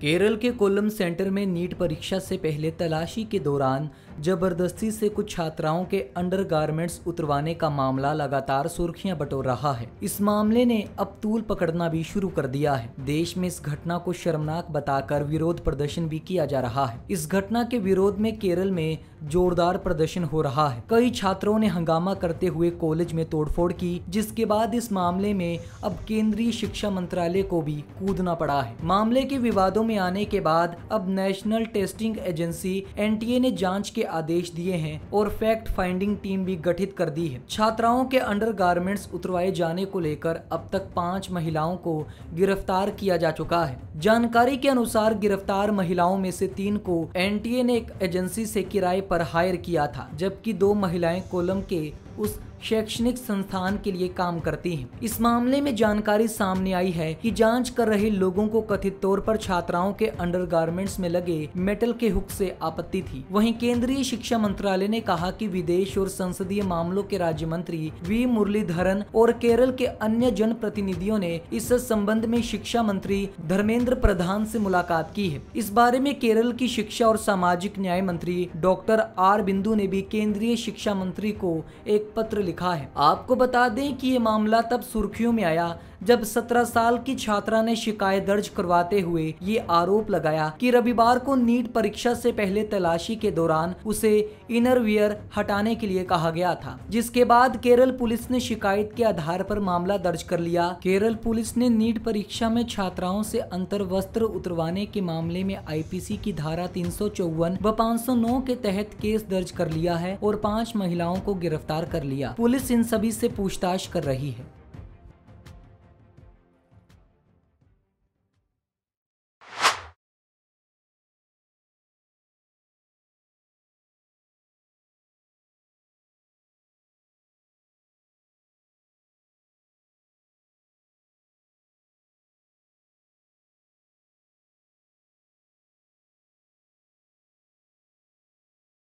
केरल के कोलम सेंटर में नीट परीक्षा से पहले तलाशी के दौरान जबरदस्ती से कुछ छात्राओं के अंडरगारमेंट्स उतरवाने का मामला लगातार सुर्खियां बटोर रहा है इस मामले ने अब तूल पकड़ना भी शुरू कर दिया है देश में इस घटना को शर्मनाक बताकर विरोध प्रदर्शन भी किया जा रहा है इस घटना के विरोध में केरल में जोरदार प्रदर्शन हो रहा है कई छात्रों ने हंगामा करते हुए कॉलेज में तोड़फोड़ की जिसके बाद इस मामले में अब केंद्रीय शिक्षा मंत्रालय को भी कूदना पड़ा है मामले के विवादों में आने के बाद अब नेशनल टेस्टिंग एजेंसी एनटीए ने जांच के आदेश दिए हैं और फैक्ट फाइंडिंग टीम भी गठित कर दी है छात्राओं के अंडर उतरवाए जाने को लेकर अब तक पाँच महिलाओं को गिरफ्तार किया जा चुका है जानकारी के अनुसार गिरफ्तार महिलाओं में से तीन को एन ने एक एजेंसी से किराए पर हायर किया था जबकि दो महिलाएं कोलम के उस शैक्षणिक संस्थान के लिए काम करती हैं। इस मामले में जानकारी सामने आई है कि जांच कर रहे लोगों को कथित तौर पर छात्राओं के अंडरगारमेंट्स में लगे मेटल के हुक से आपत्ति थी वहीं केंद्रीय शिक्षा मंत्रालय ने कहा कि विदेश और संसदीय मामलों के राज्य मंत्री वी मुरलीधरन और केरल के अन्य जन प्रतिनिधियों ने इस संबंध में शिक्षा मंत्री धर्मेंद्र प्रधान ऐसी मुलाकात की है इस बारे में केरल की शिक्षा और सामाजिक न्याय मंत्री डॉक्टर आर बिंदु ने भी केंद्रीय शिक्षा मंत्री को एक पत्र लिखा है आपको बता दें कि ये मामला तब सुर्खियों में आया जब 17 साल की छात्रा ने शिकायत दर्ज करवाते हुए ये आरोप लगाया कि रविवार को नीट परीक्षा से पहले तलाशी के दौरान उसे इनरवियर हटाने के लिए कहा गया था जिसके बाद केरल पुलिस ने शिकायत के आधार पर मामला दर्ज कर लिया केरल पुलिस ने नीट परीक्षा में छात्राओं से अंतर वस्त्र उतरवाने के मामले में आईपीसी की धारा तीन व पाँच के तहत केस दर्ज कर लिया है और पाँच महिलाओं को गिरफ्तार कर कर लिया पुलिस इन सभी से पूछताछ कर रही है